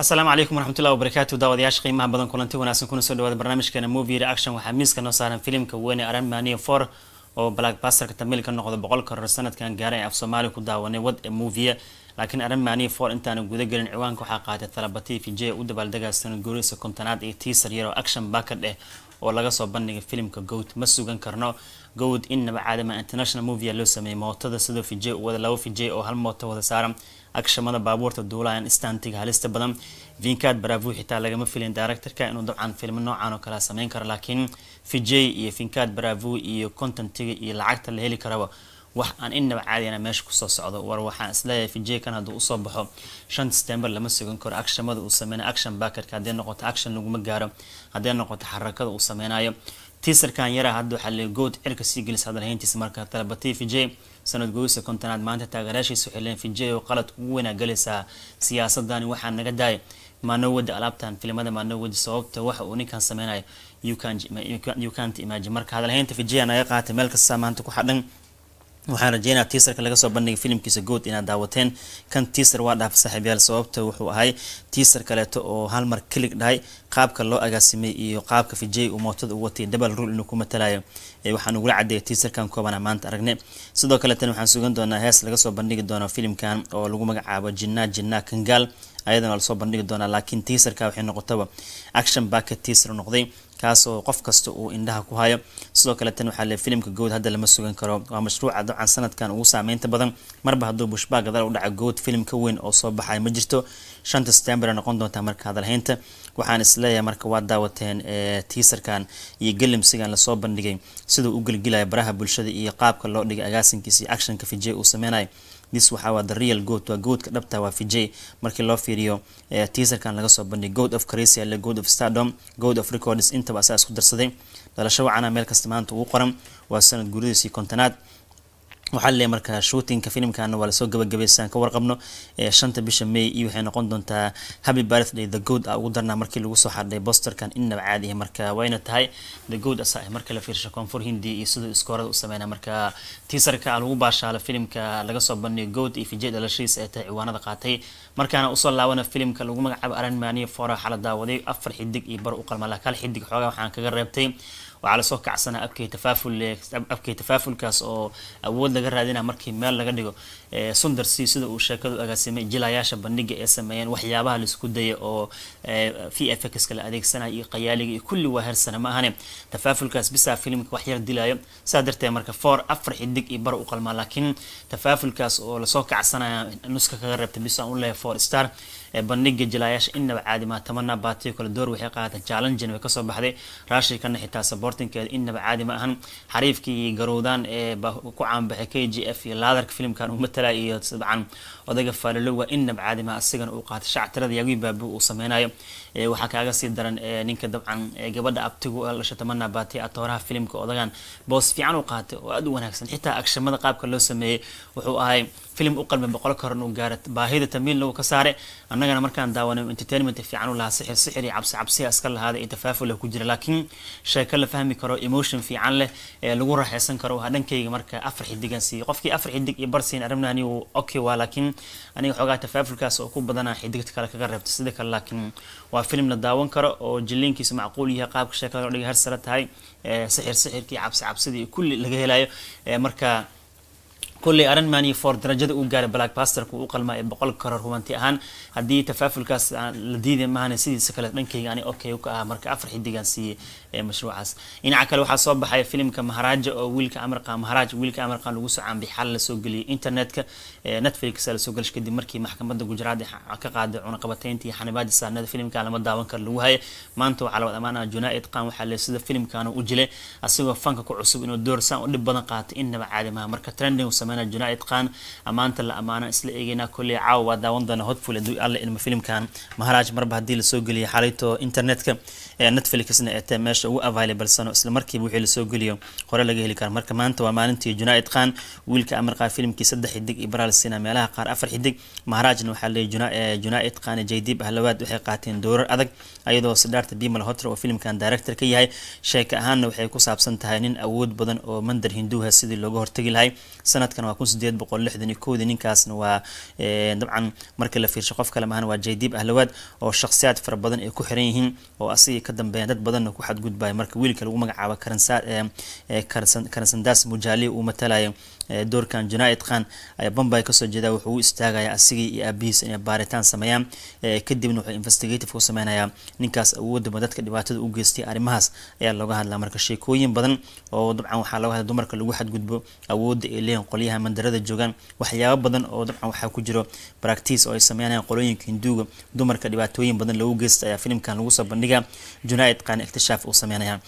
asalaamu calaykum waraxmatullahi wabarakaatu daawadayaasha qiimaha badan kulanti wanaagsan kuna soo dhawaada barnaamijkeena movie reaction waxaa miiska noo saaran filimka weyne aran mania for oo blackbasterka tamilka noqda boqol karor sanadkan gaaray af soomaaliya ku daawanay wad ee movie laakiin aran mania for intaana gudagelin ciwaanka waxaa qaatay talaba t v j u sanad guurisa kontanaad iyo tiisar yaroo action baakad eh oo laga soo bandhigay filimka gowd ma sugan karno gowd innaba caadama international movia loo sameeyey mootada sidoo fijey wada labo fijey oo hal mooto wada saaran agshamada baabuurta duulayan istantiga halista badan vinkaad baraavu xitaa lagama filin directorka inuu dabcan filmo noocaan oo kale sameyn karo laakiin fijey iyo vinkaad baraavu iyo contentiga iyo lacagta la heli karaba wax aan inaba caadina meesha kusoo socdo war waxaan isleeyahay fijekan hadduu usoo baxo shan stember lama sugan karo actionmada uu sameynay action bakerka haddee noqoto action laguma gaaro haddee noqoto xarakada uu sameynayo tiisarkan yara hadda waxaa le good cirka sii gelisa hadalhayntiisa marka talabatay fijey sanad gooysa kontonaad maanta taageeraashiisa waxay fijey oo qalad ugu weynaagalaysaa siyaasadani waxaa naga daaya maanoo alaabtan filimada maanoo sababta waxa uu ninkan sameynayo you can't imagine marka hadalhaynta fijey naga qaatay meel kasta maanta ku xadhan waxaan rajeynaa tiisarka laga soo bandhigay filimkiisa good inaad daawateen kan tiisar waa dhaaf saaxiibyaal sababta wuxuu ahay tiisar kaleeto oo hal mar kilig dhahay qaabka loo agaasimay iyo qaabka fijey uu mootada u watay dabal rul inuu ku matalayo waxaan ugula cadeeyay tiisarkan koobana maanta aragne sidoo kale waxaan sugan doonaa hees laga soo bandhigi doona filimkan oo lagu magacaabo jinaa jinaa kangaal ayadana lasoo bandhigi doonaa laakiin tiisarka waxay noqotaba action backet tiisar noqday kaasoo qof kasta uu indhaha ku hayo sidoo kale waxaa le filimka good hadda lama sugan karo waa mashruuca dabcan sanadkan ugu saameynta badan marba hadduu bushbaa gadaal u dhaca good filim ka weyn oo soo baxay ma jirto shanta stember noqon doontaa marka hadalhaynta waxaan isleeyahay marka waa daawateen eh, tiisarkan iyo gelimsigan lasoo bandhigay siduu u gelgelaya baraha bulshada iyo qaabka loo dhigay agaasinkiisa iyo actionka fijey uu sameynayo this waxa waa the real goat waa goadka dhabta waa fijay markii loo fiiriyo eh, tiisarkan laga soo bandhigay goat of caracia le goat of stardom goat of records intaba asaa isku darsaday dhalasho wacana ah, meel kasta maanta ugu qoran waa sanad guuradiisii kontonaad waxaa laleeyahy markaa shootinka filimkana waa lasoo gabagabaysaan ka warqabno ee shanta bisha may iyo waxay noqon doontaa happy birthday the good a ugu darnaa markii lagu soo xardhay bosterkan innaba caadiya ah. marka wayna tahay the good asa ah marka la fiirsho koonfur hindi iyo siduu iskoorada u sameynaa marka tiisarka lagu baashaalo filimka laga soo bandhiyo good iyo fijay dhalashiisa ee tahay ciwaanada qaatay markaana usoo laabana filimka lagu magacaabo aranmaaniyo foora xala daawaday afar xidig iyo bar u qalmalaa kal xidig xoogaa waxaan kaga reebtay waxaa lasoo kacsanaa abkay tafaaful abkay tafaafulkaas oo awood laga raadina markii meel laga dhigo sundarsi sida uu sheekadu agaasimay jilayaasha bandhiga ee sameeyeen waxyaabaha laisku daya oo v f x la adeegsanaya iyo qayaaliga iyo kulli waa hersana ma ahane tafaafulkaas bisaa filimka waxyar dilayo saa darteed marka foor afar xidig iyo bar u qalmaa laakiin tafaafulkaas oo lasoo kacsanaya nuska kaga reebta bisaan u leehay four star bandhiga jilaayaasha inaba caadi maatamana baatiyo kale door waxay qaadata jaalan janwe kasoo baxday raashikana xitaa saboortinkeeda inaba caadi ma ahan xariifkii garowdaan ee ku caanbaxay k g f iyo laadarka filimkan umata matala iyo dabcan odayga faalilowa inab caadima asigana uu qaatay shactirada yaagii baabu uu sameynayo waxaa kaaga sii daran ninka dabcan gabadha abtigu lashatamana baati atooraha filimka odagan boos fiican u qaatay oo aada u wanaagsan xitaa agshamada qaabka loo sameeyey wuxuu ahay filim u qalmin boqolka horan u gaara baahida tamiil lagu ka saare annagana markaan daawanay entertainment fiican u lahaa sixir sixir iyo cabsi cabsi iska lahaada iyo tafaaful ku jira laakiin sheeko la fahmi karo emotion fiican leh ee lagu raaxaysan karo waa dhankayga marka afar xidigan siiyo qofkii afar xidig iyo bar siin arabna anigu waa laakiin aniga xoogaa tafaafulkaas oo ku badanaa xidigta kale kaga reebta sida kale laakiin waa filim la daawan karo oo jiliinkiisu macquul yahay qaabka sheekada loo dhigay tahay sixir sixirkii cabsi cabsidii kulli laga helayo marka kolley arinman iyo for darajada uu gaaray black basterka uu qalmaa ee boqol koror hubanti ahaan haddii tafaafulkaas ah, la diiday maahane sidiisa kale dhankayga ani okay ka ah marka afar xidigaan siiyey ee mashruucaas dhinaca kale waxaa soo baxaya filimka maharaaja oo wiilka amarqa maharaaj wiilka amarqa lagu soo caambixi lasoo geliyay internetka netflix lasoo gelish kadib markii maxkamadda gujaraad ka qaaday cunaqabateyntii xanibaadi saarnada filimka lama daawan kara lagu haya maanta waxaa labad amaanaa junaa qaan waxaa le sida filimkaana u jilay asigoo fanka ku cusub inuu doorsaan u dhib badan qaatay innaba caadimaha marka trending uu sameynaa junaa qaan amaanta la amaanaan isla eegeynaa koley caawa waa daawan doona hotful aduu alle ilma filimkan maharaaj marba haddii lasoo geliyay xalayto internetka netflixna ee meesha meesha ugu availabalsano islamarkiiba wixii lasoo geliyo hore laga heli karo marka maanta waa maalintii junaaid khan wiilka amarkaa filimkii saddex xidig iyo baraalsina meelaha qaar afar xidig maharaajna waxaa leeyay junaaid eh, khan jaydiib ahlawaad waxay qaateen doorar adag ayadoo sidaarta bimal hotter oo filimkan director ka yahay sheeka ahaanna waxay ku saabsan tahay nin awood badan oo mandar hinduuha ah sidii looga hortagi lahay sanadkan waa kun sideed boqol lixdan iyo kowdii ninkaasna waa eh, dabcan marka la fiirsho qof kale maahan waa jaydiib ahlawaad oo shakhsiyaad fara badan ay ku xiran yihiin oo asigii ka dambeeyan dad badanna ku xadgud gudbay marka wiilka lagu magacaabo karansandaas mujaali uu matalayo doorkan junaa'id khan ayaa bombay kasoo jeeda wuxuu u istaagaya asigii iyo aabihiisa inay baaritaan sameeyaan kadibna wuxuu investigative ku sameynayaa ninkaas awoodaba dadka dhibaatada u geystay arrimahaas ayaa looga hadlaa marka sheekooyin badan oo dabcan waxaa looga hadla dumarka lagu xadgudbo awoodda ay leeyihin qolyaha mandarada joogaan waxyaaba badan oo dabcan waxaa ku jiro baractiis oo ay sameynayaan qolooyinka hinduuga dumarka dhibaatooyin badan lagu geystay ayaa filimkan lagu soo bandhiga junaa'id khan iktishaaf uu sameynayaa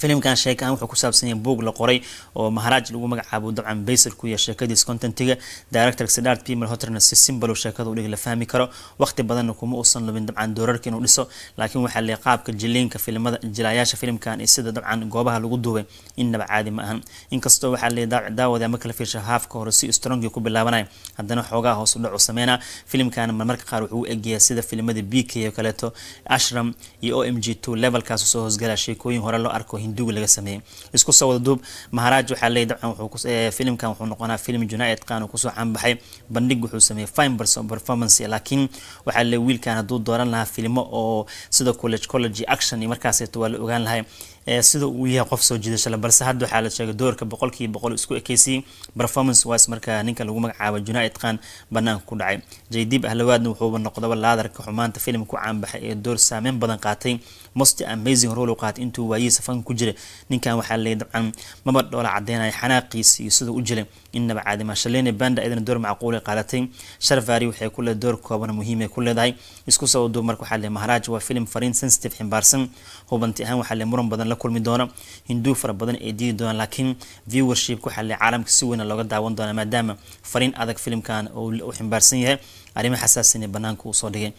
filimkan sheekahaan wuxuu ku saabsan yahay buog la qoray oo maharaaj lagu magacaabo dabcan baysir ku yahay sheekadiis contentiga director sidard pimel hoterna si simbalo sheekada udhig la fahmi karo waqti badanna kuma uusan lubin dabcan doorarka inuu dhiso laakiin waxaa leeyahay qaabka jiliinka filimada jilaayaasha filimkan iyo sida dabcan goobaha lagu duubay innaba caadi ma ahan inkastoo waxaa leeyahay daawada ama kala fiirsha haafka hore si strongii ku bilaabanaya haddana xoogaa hoos u sameynaa filimkan marmarka qaar wuxuu u egeeyaa sida filimada b k oo kaleeto ashram iyo o m g two levelkaas usoo hoosgalaa sheekooyin hore loo arko hinduga laga sameeyey isku soo wada duub maharaaj waxaa leey dabcan eh, filimkan wuxuu noqonaa filim junaayid qaan uu kusoo caanbaxay bandhig wuxuu sameeyey fine performance laakiin waxaa le wiilkan hadduu dooran lahaa filmo oo sida college college action iyo markaaseeto waa la ogaan lahay eh, sida uu yahay qof soo jiidashale balse hadda waxaa la sheegay doorka boqolkiiba boqol isku ekeysiyey performance wise markaa ninka lagu magacaabo junaaid qaan banaanka ku dhacay jaydiib ahlawaadna wuxuuba noqdaba laadarka xumaanta filim ku caanbaxay ee door saameyn badan qaatay most amazing role qaatay intuu waayihiisa fanka ku jira ninkan waxaa leey dabcan maba dhoola cadeynaya xanaaqiisi iyo sidau u jilay inaba caadima shaleyne banda ayadana door macquulay qaadatay sharvari waxay ku leedahay door kooban muhiim ay ku leedahay isku soo dumarka waxaa leeyahay maharaaj waa filim fariin sensitive ximbaarsan hubanti ahaan waxaa leeyahay muran badan la kulmi doona hinduu fara badan ay diidi doonaan laakiin viewership waxaa leeyahay caalamka si weyn looga daawan doonaa maadaama fariin adag filimkan uu ximbaarsan yahay arrimo xasaasin banaanka bannaanka uu soo dhigay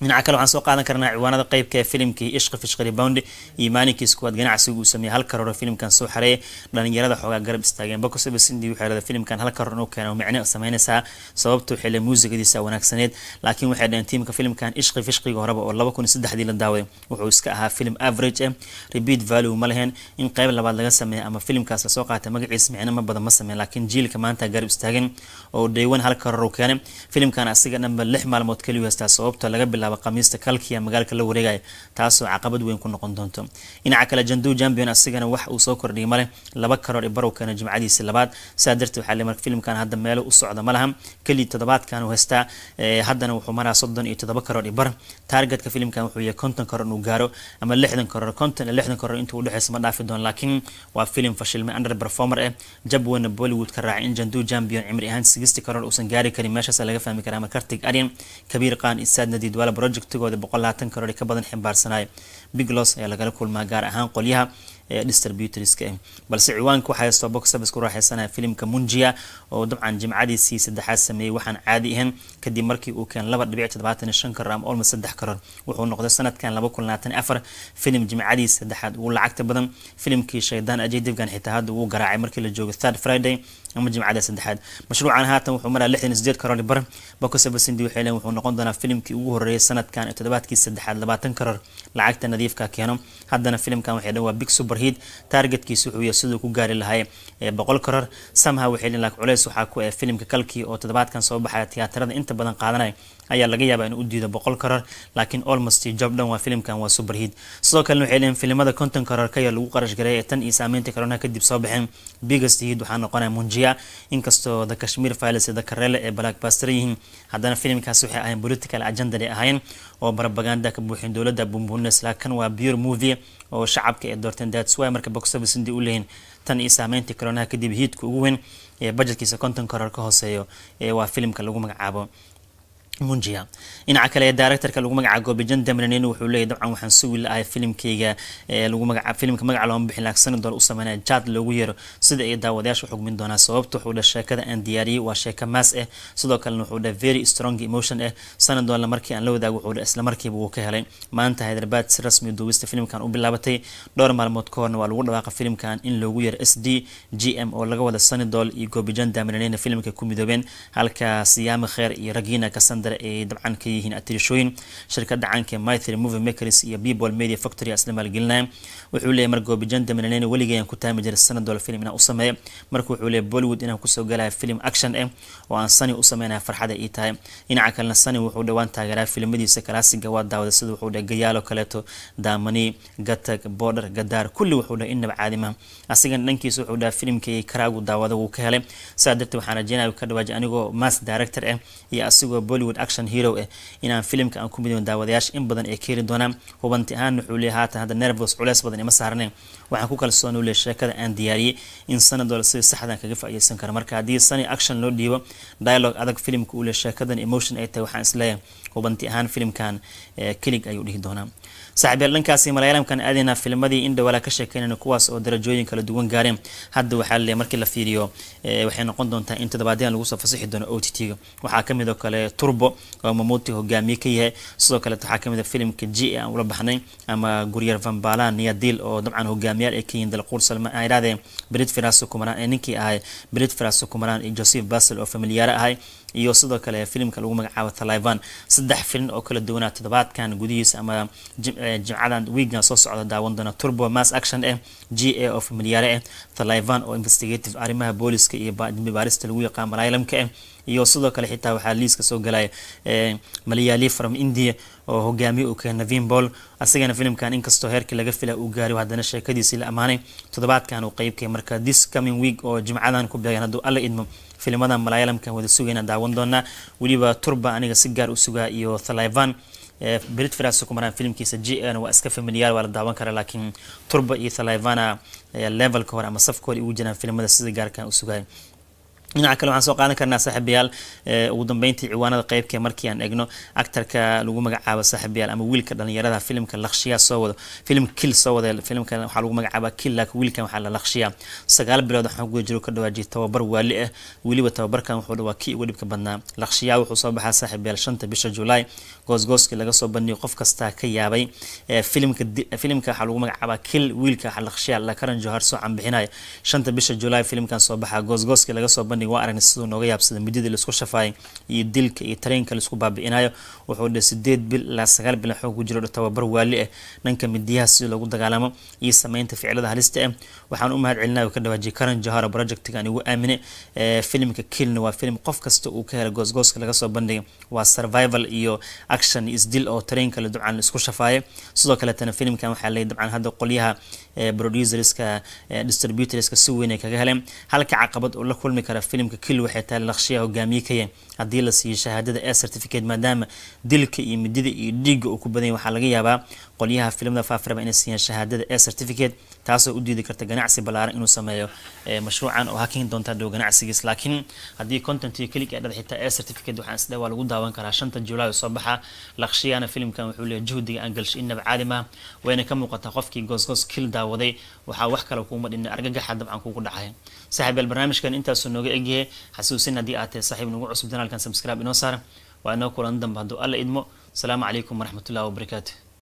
dhinaca kale waxaan soo qaadan karnaa ciwaanada qeybka ee filimkii ishqa fishqa rebound iyo maalinkii iskuwaad ganacsigu uu sameeyey hal karoor filimkan soo xareeyay dhallinyarada xoogaa garab istaageen bakosoba sindi wuxuu helada filimkan hal karoor inuu keeno micno sameynaysaa sababtu xilli muusigadiisa wanaagsaneed laakiin waxay dhaheen tiimka filimkan ishqi fishqiga horeba oo laba kun saddexdii la daawaday wuxuu iska ahaa filim average eh repeat value ma leheen in qeyb labaad laga sameeya ama filimkaas lasoo qaatay magaciisa micno ma badan ma sameyn laakiin jiilka maanta garab istaagan oo daywan hal karoor uu keenay filimkan asiga dhanba lix maalmood keliyu haystaa sababta laga bilaa bilaaba khamiista kalkiya magaalka la wareegaya taasoo caqabad weyn ku noqon doonto dhinaca kale jandu jambion asigana wax uu soo kordhiyay male laba karoor barowkana jimcadiisi labaad saa dartee waxaa filmkan hadda meelo u socda ma laha toddobaadkan uu haystaa haddana wuxuu maraa soddon iyo toddoba karoor ibar taargetka filimkan wuxuu yahay konton karoor inuu gaaro ama lixdan karoor konton iyo lixdan karoor intuu udhexeysa ma dhaafi doono laakiin waa filim fashilmay under performer eh jabwana bollywood ka raacay in jandu jambion cimri ahaan sixty karoor uusan gaari karin meeshaas laga fahmi karaa markartig aryan kabiir qaan isaad nadiid wala projectigooda boqol labaatan karoor ka badan ximbaarsanaaye biglos ayaa lagala kulmaa gaar ahaan qolyaha ee distributorska eh. balse ciwaanka waxaa heystoo box service ku raaxeysanaya filimka munjia oo dabcan jimcadiisii saddexaad sameeyey waxaan caadi ahayn kadib markii uu keen laba dhibic toddobaatan shan karam olma saddex karoor wuxuu noqday sanadkan laba kun labaatan afar filim jimcadiisa saddexaad ugu lacagta badan filimkii shaydaan ajay dibgan xitaa hadda wuu garaacay markii la joogo third friday ama jimcada saddexaad mashruucan haatan wuxuu maraa lixdan sideed karoor bar box waxay leen wuxuu noqon doonaa filimkii ugu horeeyay sanadkan toddobaadkii saddexaad labaatan karoor lacagta nadiifka keeno haddana filimkan waxay dhan waa big super super heat targetkiisa wuxuu yahay siduu ku gaari lahay boqol koror samha waxay leeyihin laakiin culeys waxaa ku filimka kalkii oo toddobaadkan soo baxaya tiyaatarada inta badan qaadanaya ayaa laga yaabaa inuu u diido boqol koror laakiin olmost job dhan waa filimkan waa super sidoo kalena waxay leeyihin filimada konton koror lagu qarash gareeya ee tan iyo saamaynta corona kadib soo baxeen biggest heat waxaa noqonaya munjia inkastoo the kashmir files iyo the karele ee blackbasteran yihiin haddana filimkaas waxay ahayn political agenda ay oo barabaganda ka buuxin dowladda bumbune slaakan waa pure movie oo shacabka ee doorteen jets way marka box office intii u leeyihin tan iyo saameyntii koronaha kadib hiidka ugu weyn ee bajetkisa konton koror ka hooseeyo ee waa filimka lagu magacaabo mujiya dhinaca kale ee directorka lagu magacaa goobijan damranin wuxuu leeyahy dabcan waxaan sugi lahay filimkayga eh, lagu magaa filimka magaca looma bixin laak sani u sameynaya jaad loogu yeero sida ay daawadayaasha xugmin doonaa sababta wuxuu dha sheekada aan diyaariyey waa sheeka maas ah sidoo kalena wuxuu dha very strong emotion ah eh. sanadoolna markii aan la wadaago wuxuu dha islamarkiiba wuu ka helay maanta hyderabad si rasmi duubista filimkan u bilaabatay dhowr maalmood ka horna waa lagu dhawaaqa filimkan in loogu yeero s d g m oo laga wada sanidool iyo goobijan damranin filimka ku midoobeen halka siyaami kheer iyo ragina kasan dare ay dabcan ka yihiin atirishooyin shirkada caanka mythr movie makers iyo people media factory isla maalgelinaya wuxuu leeyahy margoobijanda minaneyne weligeeyan ku taami jiray sanadoola film inaan u sameeyo marka wuxuu leeyahy bollywood inaan kusoo galaya film action eh oo aan sani u sameynaya farxada ii tahay dhinaca kalena sani wuxuu dhowaan taageeraa filmadiisa kalaasiga waa daawada sida wuxuu dhahay gayaalo kaleeto daamani gatag boodhar gadaar kulli wuxuu dhahay innaba caadimaha asigana dhankiisa wuxuu dhahay filimkii karaagu daawada wuu ka helay saa darteed waxaan rajeynaya ka dhawaaji anigoo mas director ah iyo asigoo bollywood hollywood action hero eh inaan filimka aan ku midoon daawadayaasha in badan ay heli doonaan hubanti ahaan wuxuu leeyahay haatan hadda nervos culeys badan ima saarneen waxaan ku kalsoon ule sheekada aan diyaariyey in sanad wala sida saxdan kaga faaideysan karo marka haddii sani action loo dhiibo dialogue adag filimka ule sheekadan emotion ay tahay waxaan isleeyahay hubanti ahaan filimkan eh, kelig ayuu dhihi doonaa saaxiibyaal dhankaasi malaayalamkan aadaynaa filmadii indha walaa ka sheekeynayna kuwaas oo darajooyin kala duwan gaareen hadda waxaa le markii la fiiriyo eh, waxay noqon doontaa in toddobaadyan lagusoo fasixi doono o t t-ga waxaa kamid oo kale turbo oo mamuuti hogaamiye ka yahay sidoo kaleet waxaa kamid a ah filimka g e aan ula baxnay ama guryar vambalan niyadiil oo dabcan hogaamiye hogaamiyaal ay ka yihiin dalquursalma ay idhahdeen berid firaso kumaraan ee ninkii ahay berid firaso kumaraan iyo joseph basel oo familiyaare ahay iyo sidoo kale filimka lagu magacaabo taliban saddex filin oo kala duwanaa toddobaadkan gudihiisa ama jimcadan wiigan soo socda daawan doona turbo mass action eh g a of milyaare taliban oo investigative arrimaha booliska iyo baarista lagu yaqaan maraylamka eh iyo sidoo kale xitaa waxaa liiska soo galaya eh, malyaali from india oo hogaamiye u keen navin ball asagana filimkan inkastoo heerkii laga fila uu gaaray haddana sheekadiisii la ammaanay toddobaadkan uu qeybkay marka this coming week oo jimcadan ku bilayan hadduu alla idmo filmadan malayalamkan wada sugayna daawan doonaa weliba turba aniga si gaar u sugaa iyo taliban brit fras kumaraan filimkiisa g n waa iska familiyaal waa la daawan karaa laakiin turba iyo talivana ayaa levelka hore ama safkooda ugu jiraan filmada sida gaarkan ah u sugaay dhinaca kale waxaan soo qaadan karnaa saaxiibayaal eh, ugu dambeyntii ciwaanada qeybkee markii aan egno actarka lagu magacaabo saaxiibayaal ama wiilka dhalinyarada filimka lakshiya soo wado filim kil soo wada filimka waxaa lagu magacaaba kil laakiin wiilkan waxaa la lakshiya sagaal bilood waxaan guda jiro ka dhawaaji tababar waali ah weliba tababarkan wuxuu dhawaa kii uga dhibka badnaa lakshiya wuxuu soo baxaa saaxiibayaal shanta bisha julaay goosgooskii laga soo bandhiyo qof kastaa ka yaabay eh, filimka filimka waxaa lagu magacaaba kil wiilka waxaa lakshiya lakaran johar soo can shanta bisha julaay filimkan soo baxaa goosgooskii laga soo bandhiyo Museveni waa aragna siduu nooga yaabsaday mudadii la isku shafay iyo dilka iyo tareenka la isku baabi'inayo wuxuu dhe sideed bil ilaa sagaal bilan xoog ku jiro tababar waali ah dhanka midiyaha si lagu dagaalamo iyo sameynta ficilada halista ah waxaan u mahad celinaya ka dhawaajiyay karan jahara projectkan igu aamine filimka kilna waa filim qof kasta uu ka helo goosgooska laga soo bandhigay waa survival iyo action isdil oo tareenka la dabcan isku shafaaye sidoo kaletana filimkan waxaa leey dabcan hadda qolyaha producerska distributorska si weyn ay kaga heleen halka caqabad uu la kulmi kara filimka kil waxay tahay laqshiya hogaamiye ka yahay haddii la siiyo shahaadada e certificate maadaama dilka iyo midida iyo dhiigga uu ku badanya waxaa laga yaabaa qolyaha filimada faafiraba inay siiyaan shahaadada e certificate taasoo udiidi karta ganacsi balaaran inuu sameeyo eh, mashruucan oo hakeeni doonta hadhow ganacsigiis laakiin haddii contenty click adhad xitaa ee certificate waxaan isdhe waa lagu daawan karaa shanta julaay oo soo baxa lakshiyaana filimkan wuxuu leeyahy juhdiga aan galsho innaba caalima wayna ka muuqataa qofkii goosgoos kil daawaday waxaa wax kale kuuma dhinna argagaxa dabcan kugu dhacay saaxiib barnaamijkan intaasuu nooga egyahay xasuusin haddii aad tahay saaxiib nagu cusub janaalkan subscribe inoo saar waa inoo kulan damba hadduu alla idmo asalaamu calaykum waraxmatullahi wabarakaatu